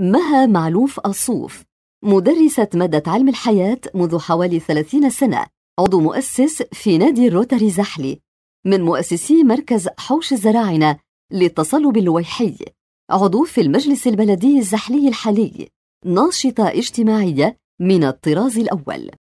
مها معلوف الصوف مدرسة مادة علم الحياة منذ حوالي 30 سنة عضو مؤسس في نادي الروتري زحلي من مؤسسي مركز حوش الزراعنة للتصلب اللويحي عضو في المجلس البلدي الزحلي الحالي ناشطة اجتماعية من الطراز الأول